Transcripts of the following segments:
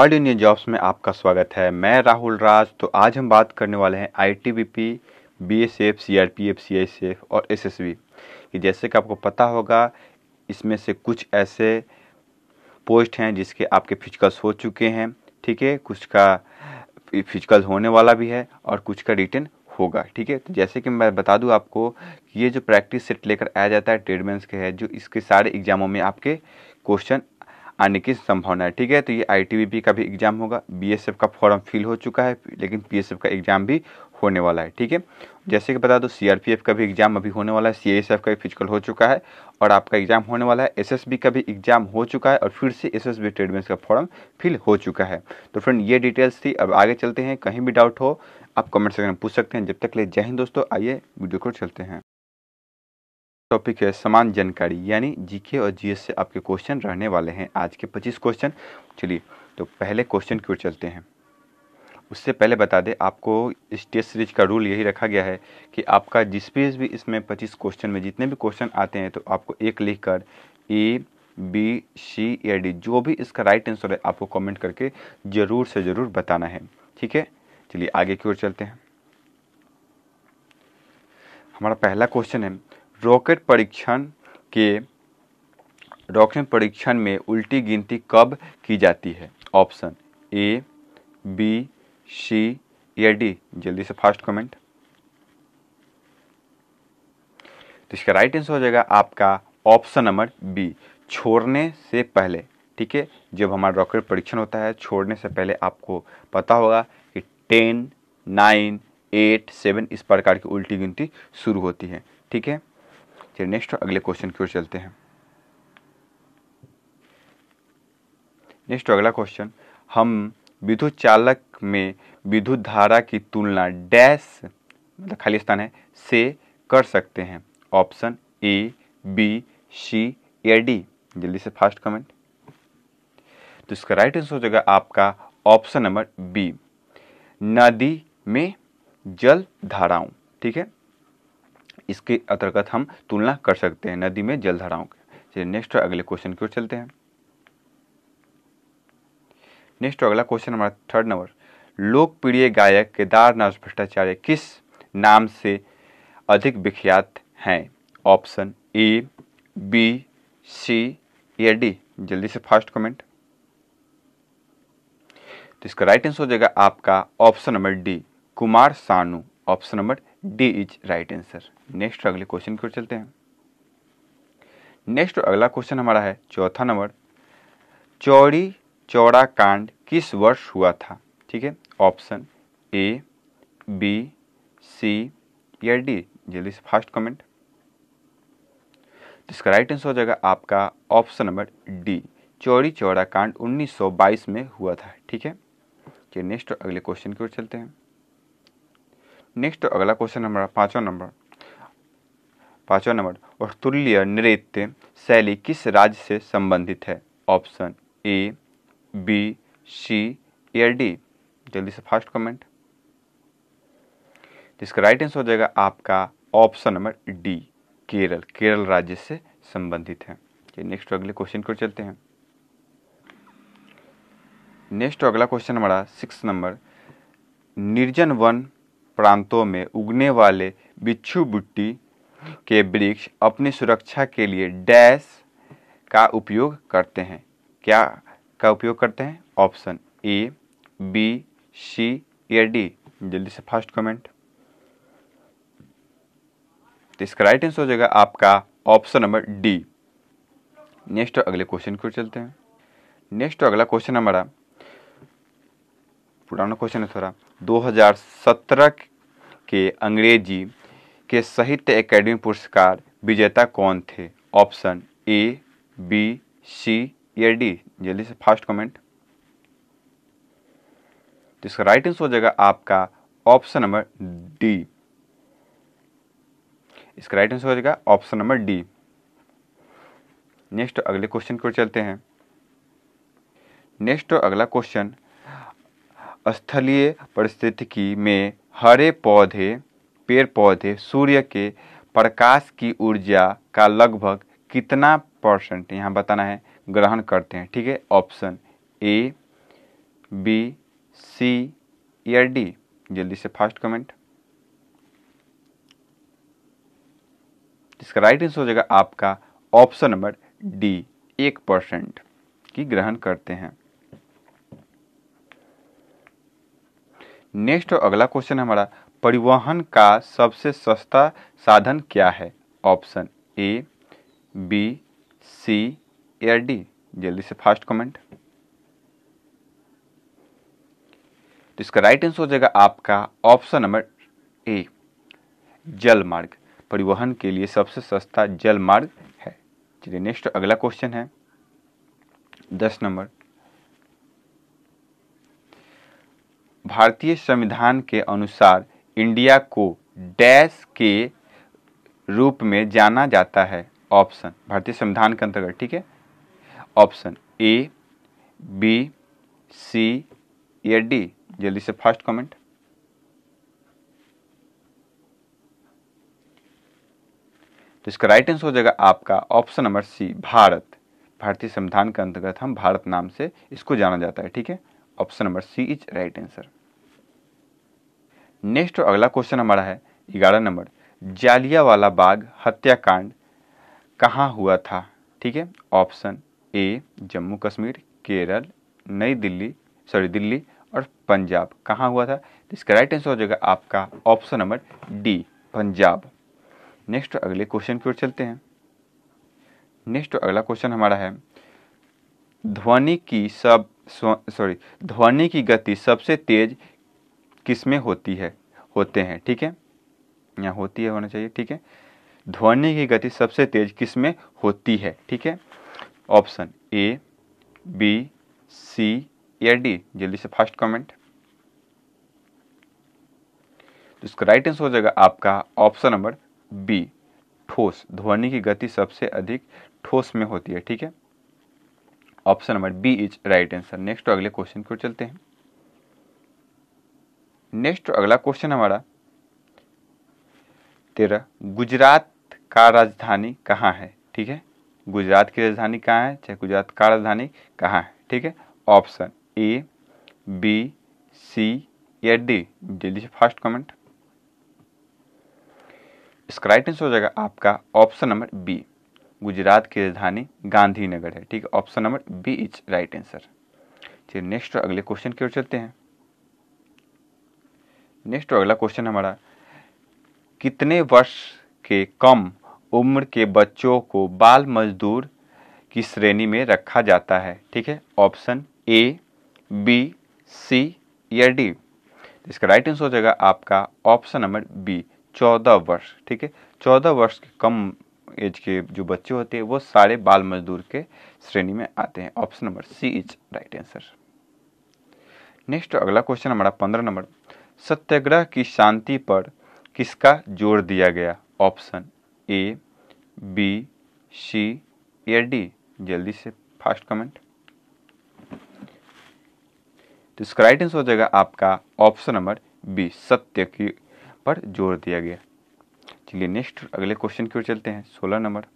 all Indian jobs में आपका स्वागत है मैं राहुल राज तो आज हम बात करने वाले हैं I T B P B S F C R P F C I C F और एस एस बी कि जैसे कि आपको पता होगा इसमें से कुछ ऐसे पोस्ट हैं जिसके आपके फिजिकल्स हो चुके हैं ठीक है कुछ का फिजिकल होने वाला भी है और कुछ का रिटर्न होगा ठीक है तो जैसे कि मैं बता दूं आपको ये जो प्रैक्टिस सेट लेकर आया जाता है ट्रेडमेंट्स के है जो इसके सारे एग्जामों में आपके क्वेश्चन आने की संभावना है ठीक है तो ये आई का भी एग्ज़ाम होगा बी का फॉर्म फिल हो चुका है लेकिन बी का एग्ज़ाम भी होने वाला है ठीक है जैसे कि बता दो सीआरपीएफ का भी एग्ज़ाम अभी होने वाला है सीएएसएफ का भी फिजिकल हो चुका है और आपका एग्ज़ाम होने वाला है एसएसबी का भी एग्ज़ाम हो चुका है और फिर से बी ट्रेडमेंट्स का फॉर्म फिल हो चुका है तो फ्रेंड ये डिटेल्स थी अब आगे चलते हैं कहीं भी डाउट हो आप कमेंट सेक्शन में पूछ सकते हैं जब तक ले जय हिंद दोस्तों आइए वीडियो को चलते हैं टॉपिक है समान जानकारी यानी जीके और जीएस से आपके क्वेश्चन रहने वाले हैं आज के 25 क्वेश्चन चलिए तो पहले क्वेश्चन की ओर चलते हैं उससे पहले बता दें आपको इस टेस्ट सीरीज का रूल यही रखा गया है कि आपका जिस भी इसमें 25 क्वेश्चन में जितने भी क्वेश्चन आते हैं तो आपको एक लिख कर ए बी सी या डी जो भी इसका राइट आंसर है आपको कमेंट करके ज़रूर से ज़रूर बताना है ठीक है चलिए आगे की ओर चलते हैं हमारा पहला क्वेश्चन है रॉकेट परीक्षण के रॉकेट परीक्षण में उल्टी गिनती कब की जाती है ऑप्शन ए बी सी या डी जल्दी से फास्ट कमेंट तो इसका राइट आंसर हो जाएगा आपका ऑप्शन नंबर बी छोड़ने से पहले ठीक है जब हमारा रॉकेट परीक्षण होता है छोड़ने से पहले आपको पता होगा कि टेन नाइन एट सेवन इस प्रकार की उल्टी गिनती शुरू होती है ठीक है चलिए नेक्स्ट अगले क्वेश्चन की ओर चलते हैं नेक्स्ट अगला क्वेश्चन हम विद्युत चालक में विद्युत धारा की तुलना डैश मतलब खाली स्थान है से कर सकते हैं ऑप्शन ए बी सी या डी जल्दी से फास्ट कमेंट तो इसका राइट आंसर हो जाएगा आपका ऑप्शन नंबर बी नदी में जल धाराओं ठीक है इसके अंतर्गत हम तुलना कर सकते हैं नदी में जलधाराओं के चलिए नेक्स्ट अगले क्वेश्चन की ओर चलते हैं नेक्स्ट अगला क्वेश्चन हमारा थर्ड नंबर लोकप्रिय गायक केदारनाथ भट्टाचार्य किस नाम से अधिक विख्यात हैं ऑप्शन ए बी सी या डी जल्दी से फास्ट कमेंट तो इसका राइट आंसर हो जाएगा आपका option number D Kumar Sanu option number D is right answer next तो अगले क्वेश्चन की ओर चलते हैं नेक्स्ट तो अगला क्वेश्चन हमारा है चौथा नंबर चौड़ी चौड़ा कांड किस वर्ष हुआ था ठीक है ऑप्शन ए बी सी या डी जल्दी से फास्ट कमेंट तो इसका राइट आंसर हो जाएगा आपका ऑप्शन नंबर डी चौड़ी चौड़ा कांड 1922 में हुआ था ठीक है चलिए नेक्स्ट अगले क्वेश्चन की ओर चलते हैं नेक्स्ट अगला क्वेश्चन नंबर पाँचवा नंबर पाँचवा नंबर तुल्य नृत्य शैली किस राज्य से संबंधित है ऑप्शन ए बी सी या डी जल्दी से फास्ट कमेंट जिसका राइट आंसर हो जाएगा आपका option number D Kerala Kerala राज्य से संबंधित है नेक्स्ट अगले क्वेश्चन को चलते हैं नेक्स्ट अगला क्वेश्चन हमारा सिक्स नंबर निर्जन वन प्रांतों में उगने वाले बिच्छू बुट्टी के वृक्ष अपनी सुरक्षा के लिए डैश का उपयोग करते हैं क्या का उपयोग करते हैं ऑप्शन ए बी सी या डी जल्दी से फास्ट कमेंट तो इसका राइट आंसर हो जाएगा आपका ऑप्शन नंबर डी नेक्स्ट अगले क्वेश्चन को चलते हैं नेक्स्ट अगला क्वेश्चन हमारा पुराना क्वेश्चन है थोड़ा 2017 के अंग्रेजी के साहित्य एकेडमी पुरस्कार विजेता कौन थे ऑप्शन ए बी सी या डी जल्दी से फास्ट कमेंट तो इसका राइट आंसर हो जाएगा आपका ऑप्शन नंबर डी इसका राइट आंसर हो जाएगा ऑप्शन नंबर डी नेक्स्ट अगले क्वेश्चन की ओर चलते हैं नेक्स्ट अगला क्वेश्चन स्थलीय परिस्थितिकी में हरे पौधे पेड़ पौधे सूर्य के प्रकाश की ऊर्जा का लगभग कितना परसेंट यहाँ बताना है ग्रहण करते हैं ठीक है ऑप्शन ए बी सी या डी जल्दी से फास्ट कमेंट इसका राइट आंसर हो जाएगा आपका ऑप्शन नंबर डी एक परसेंट की ग्रहण करते हैं नेक्स्ट और अगला क्वेश्चन हमारा परिवहन का सबसे सस्ता साधन क्या है ऑप्शन ए बी सी या डी जल्दी से फास्ट कमेंट तो इसका राइट आंसर हो जाएगा आपका ऑप्शन नंबर ए जल मार्ग परिवहन के लिए सबसे सस्ता जल मार्ग है चलिए नेक्स्ट अगला क्वेश्चन है दस नंबर भारतीय संविधान के अनुसार इंडिया को डैश के रूप में जाना जाता है ऑप्शन भारतीय संविधान के अंतर्गत ठीक है ऑप्शन ए बी सी या डी जल्दी से फर्स्ट कमेंट तो इसका राइट आंसर हो जाएगा आपका ऑप्शन नंबर सी भारत भारतीय संविधान के अंतर्गत हम भारत नाम से इसको जाना जाता है ठीक है option number C is right answer next और अगला क्वेश्चन हमारा है ग्यारह नंबर जालियावाला बाग हत्याकांड कहाँ हुआ था ठीक है option A Jammu Kashmir Kerala Nai Delhi sorry Delhi और पंजाब कहाँ हुआ था तो इसका राइट आंसर हो जाएगा आपका option number D Punjab next अगले क्वेश्चन की ओर चलते हैं नेक्स्ट अगला क्वेश्चन हमारा है ध्वनि की सब सॉरी ध्वनि की गति सबसे तेज किस में होती है होते हैं ठीक है यहाँ होती है होना चाहिए ठीक है ध्वनि की गति सबसे तेज किस में होती है ठीक है ऑप्शन ए बी सी या डी जल्दी से फर्स्ट कमेंट तो इसका राइट आंसर हो जाएगा आपका ऑप्शन नंबर बी ठोस ध्वनि की गति सबसे अधिक ठोस में होती है ठीक है option number B is right answer next अगले क्वेश्चन को चलते हैं नेक्स्ट अगला क्वेश्चन हमारा तेरह गुजरात का राजधानी कहाँ है ठीक है गुजरात की राजधानी कहाँ है चाहे गुजरात का राजधानी कहाँ है ठीक है ऑप्शन ए बी सी या डी जल्दी से फर्स्ट कमेंट इसका राइट आंसर हो जाएगा आपका ऑप्शन नंबर बी गुजरात की राजधानी गांधीनगर है ठीक है option number B is right answer चलिए नेक्स्ट अगले क्वेश्चन की ओर चलते हैं नेक्स्ट तो अगला क्वेश्चन हमारा कितने वर्ष के कम उम्र के बच्चों को बाल मजदूर की श्रेणी में रखा जाता है ठीक है ऑप्शन ए बी सी या डी इसका राइट आंसर हो जाएगा आपका ऑप्शन नंबर बी चौदह वर्ष ठीक है चौदह वर्ष के कम एज के जो बच्चे होते हैं वो सारे बाल मजदूर के श्रेणी में आते हैं option number C is right answer next अगला क्वेश्चन हमारा पंद्रह नंबर सत्याग्रह की शांति पर किसका जोर दिया गया ऑप्शन ए बी सी या डी जल्दी से फास्ट कमेंट तो इसका राइट आंसर हो जाएगा आपका ऑप्शन नंबर बी सत्य की पर जोर दिया गया चलिए नेक्स्ट अगले क्वेश्चन की ओर चलते हैं सोलह नंबर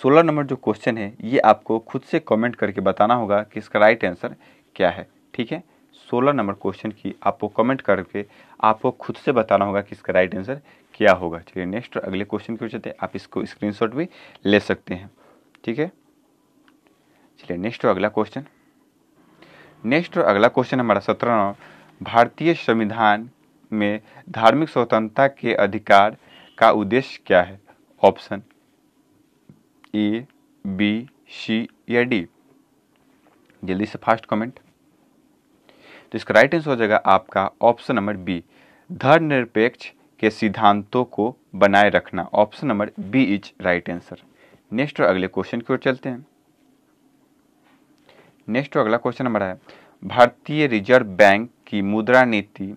सोलह नंबर जो क्वेश्चन है ये आपको खुद से कमेंट करके बताना होगा कि इसका राइट आंसर क्या है ठीक है सोलह नंबर क्वेश्चन की आपको कमेंट करके आपको खुद से बताना होगा कि इसका राइट आंसर क्या होगा चलिए नेक्स्ट अगले क्वेश्चन की चलते आप इसको स्क्रीनशॉट भी ले सकते हैं ठीक है चलिए नेक्स्ट और अगला क्वेश्चन नेक्स्ट और अगला क्वेश्चन हमारा सत्रह नंबर भारतीय संविधान में धार्मिक स्वतंत्रता के अधिकार का उद्देश्य क्या है ऑप्शन ए बी सी या डी जल्दी से फास्ट कमेंट तो इसका राइट आंसर हो जाएगा आपका ऑप्शन नंबर बी धर्मनिरपेक्ष के सिद्धांतों को बनाए रखना option number B is right answer next और अगले क्वेश्चन की ओर चलते हैं नेक्स्ट और अगला क्वेश्चन नंबर है भारतीय रिजर्व बैंक की मुद्रा नीति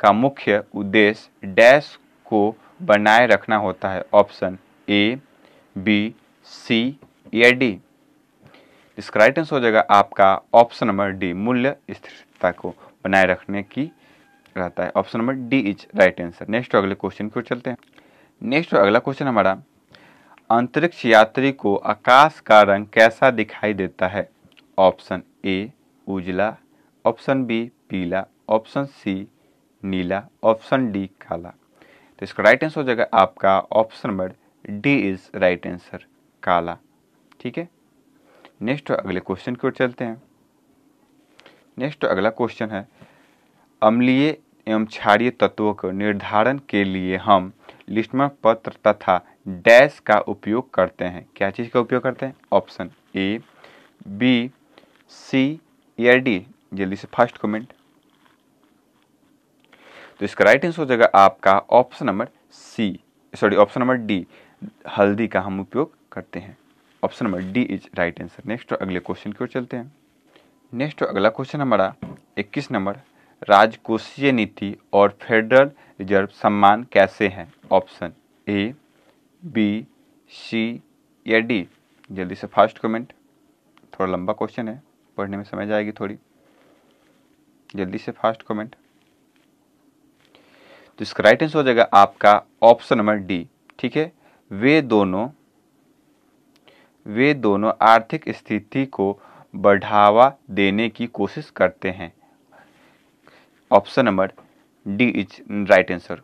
का मुख्य उद्देश्य डैश को बनाए रखना होता है ऑप्शन ए बी सी या डी इसका राइट आंसर हो जाएगा आपका ऑप्शन नंबर डी मूल्य स्थिर एकता को बनाए रखने की रहता है option number D is right answer next अगले क्वेश्चन की ओर चलते हैं नेक्स्ट अगला क्वेश्चन हमारा अंतरिक्ष यात्री को आकाश का रंग कैसा दिखाई देता है ऑप्शन ए उजला ऑप्शन बी पीला ऑप्शन सी नीला ऑप्शन डी काला तो इसका राइट आंसर हो जाएगा आपका option number D is right answer काला ठीक है नेक्स्ट अगले क्वेश्चन की ओर चलते हैं नेक्स्ट अगला क्वेश्चन है अम्लीय एवं क्षारीय तत्वों के निर्धारण के लिए हम लिस्टमा पत्र तथा डैश का उपयोग करते हैं क्या चीज़ का उपयोग करते हैं ऑप्शन ए बी सी या डी जल्दी से फर्स्ट कमेंट तो इसका राइट आंसर हो जाएगा आपका option number C sorry option number D हल्दी का हम उपयोग करते हैं option number D is right answer next अगले क्वेश्चन की ओर चलते हैं नेक्स्ट अगला क्वेश्चन हमारा इक्कीस नंबर राजकोषीय नीति और फेडरल रिजर्व सम्मान कैसे हैं ऑप्शन ए बी सी या डी जल्दी से फास्ट कमेंट थोड़ा लंबा क्वेश्चन है पढ़ने में समझ आएगी थोड़ी जल्दी से फास्ट कमेंट तो इसका राइट आंसर हो जाएगा आपका ऑप्शन नंबर डी ठीक है वे दोनों वे दोनों आर्थिक स्थिति को बढ़ावा देने की कोशिश करते हैं option number D is right answer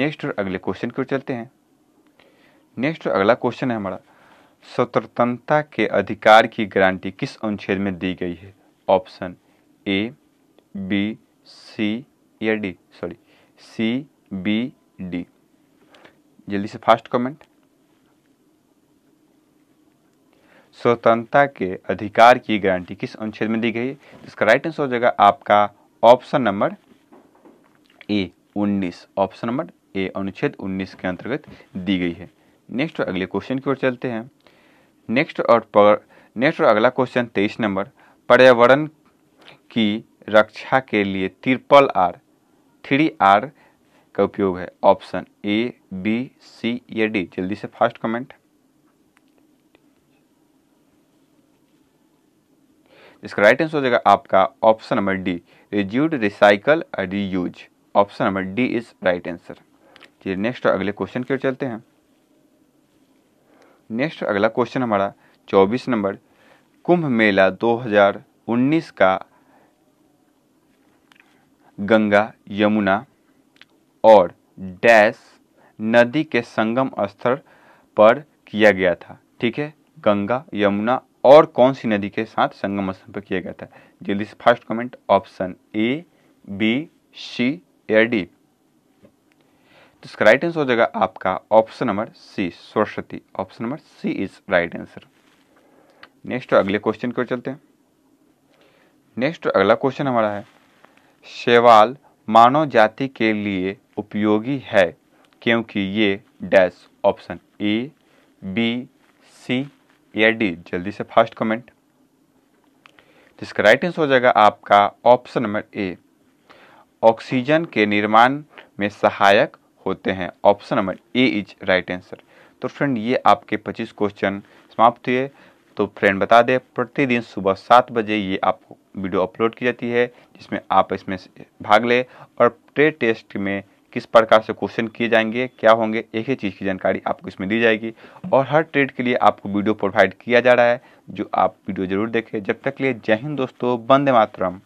next और अगले क्वेश्चन की ओर चलते हैं नेक्स्ट और अगला क्वेश्चन है हमारा स्वतंत्रता के अधिकार की गारंटी किस अनुच्छेद में दी गई है ऑप्शन ए बी सी या D sorry C B D जल्दी से फास्ट कमेंट स्वतंत्रता के अधिकार की गारंटी किस अनुच्छेद में दी गई है तो इसका राइट आंसर हो जाएगा आपका option number A 19 option number A अनुच्छेद 19 के अंतर्गत दी गई है नेक्स्ट और अगले क्वेश्चन की ओर चलते हैं नेक्स्ट और नेक्स्ट और अगला क्वेश्चन तेईस नंबर पर्यावरण की रक्षा के लिए त्रिपल आर थ्री आर का उपयोग है ऑप्शन ए बी सी या डी जल्दी से फास्ट कमेंट इसका राइट आंसर हो जाएगा आपका ऑप्शन नंबर डी रिज्यूड recycle reuse option number D is right answer चलिए नेक्स्ट अगले क्वेश्चन की ओर चलते हैं नेक्स्ट अगला क्वेश्चन हमारा चौबीस नंबर कुंभ मेला 2019 का गंगा यमुना और डैश नदी के संगम स्थल पर किया गया था ठीक है गंगा यमुना और कौन सी नदी के साथ संगम स्थल पर किया गया था जल्दी से first comment option A B C या डी तो इसका राइट आंसर हो जाएगा आपका option number C Saraswati option number C is right answer next अगले क्वेश्चन की ओर चलते हैं नेक्स्ट अगला क्वेश्चन हमारा है शैवाल मानव जाति के लिए उपयोगी है क्योंकि ये dash option A B C PID जल्दी से फर्स्ट कमेंट जिसका राइट आंसर हो जाएगा आपका ऑप्शन नंबर ए ऑक्सीजन के निर्माण में सहायक होते हैं option number A is right answer तो फ्रेंड ये आपके 25 क्वेश्चन समाप्त हुए तो फ्रेंड बता दें प्रतिदिन सुबह सात बजे ये आपको वीडियो अपलोड की जाती है जिसमें आप इसमें भाग लें और प्रे टेस्ट में किस प्रकार से क्वेश्चन किए जाएंगे क्या होंगे एक ही चीज़ की जानकारी आपको इसमें दी जाएगी और हर ट्रेड के लिए आपको वीडियो प्रोवाइड किया जा रहा है जो आप वीडियो जरूर देखें जब तक लिए जय हिंद दोस्तों बंदे मातरम